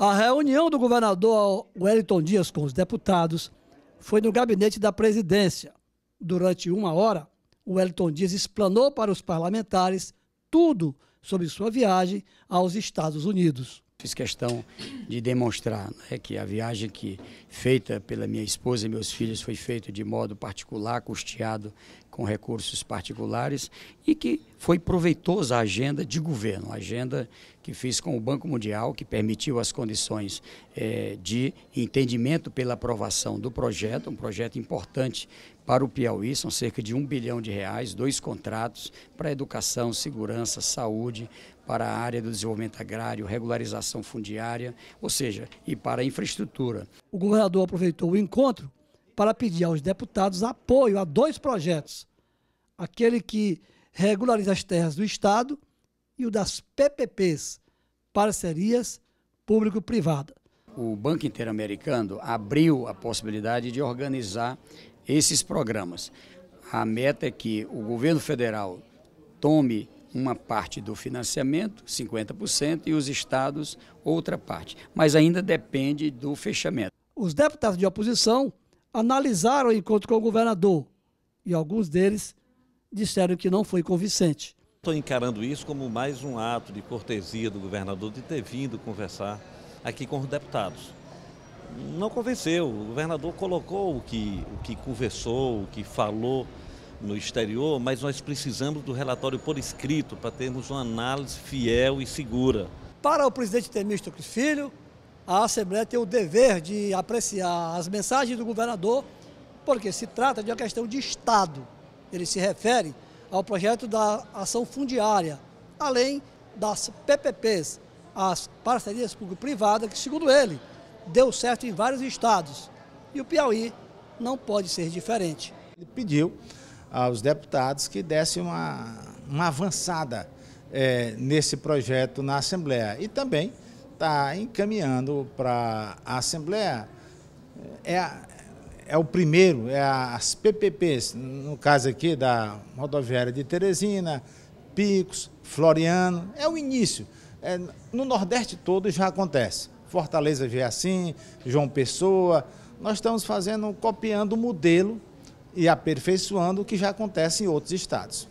A reunião do governador Wellington Dias com os deputados foi no gabinete da presidência. Durante uma hora, Wellington Dias explanou para os parlamentares tudo sobre sua viagem aos Estados Unidos. Fiz questão de demonstrar né, que a viagem que feita pela minha esposa e meus filhos foi feita de modo particular, custeado com recursos particulares e que foi proveitosa a agenda de governo, a agenda que fiz com o Banco Mundial, que permitiu as condições é, de entendimento pela aprovação do projeto, um projeto importante para o Piauí, são cerca de um bilhão de reais, dois contratos para educação, segurança, saúde, para a área do desenvolvimento agrário, regularização fundiária, ou seja, e para a infraestrutura. O governador aproveitou o encontro para pedir aos deputados apoio a dois projetos. Aquele que regulariza as terras do Estado e o das PPPs, parcerias público-privada. O Banco Interamericano abriu a possibilidade de organizar esses programas. A meta é que o governo federal tome uma parte do financiamento, 50%, e os estados outra parte. Mas ainda depende do fechamento. Os deputados de oposição analisaram o encontro com o governador e alguns deles disseram que não foi convincente. Estou encarando isso como mais um ato de cortesia do governador de ter vindo conversar aqui com os deputados. Não convenceu, o governador colocou o que, o que conversou, o que falou no exterior, mas nós precisamos do relatório por escrito para termos uma análise fiel e segura. Para o presidente Temístocles Filho, a Assembleia tem o dever de apreciar as mensagens do governador, porque se trata de uma questão de Estado. Ele se refere ao projeto da ação fundiária, além das PPPs, as parcerias público-privadas, que, segundo ele, deu certo em vários estados. E o Piauí não pode ser diferente. Ele pediu aos deputados que dessem uma, uma avançada é, nesse projeto na Assembleia e também está encaminhando para a Assembleia é, é é o primeiro, é as PPPs, no caso aqui da rodoviária de Teresina, Picos, Floriano, é o início. É, no Nordeste todo já acontece. Fortaleza vê assim, João Pessoa. Nós estamos fazendo, copiando o modelo e aperfeiçoando o que já acontece em outros estados.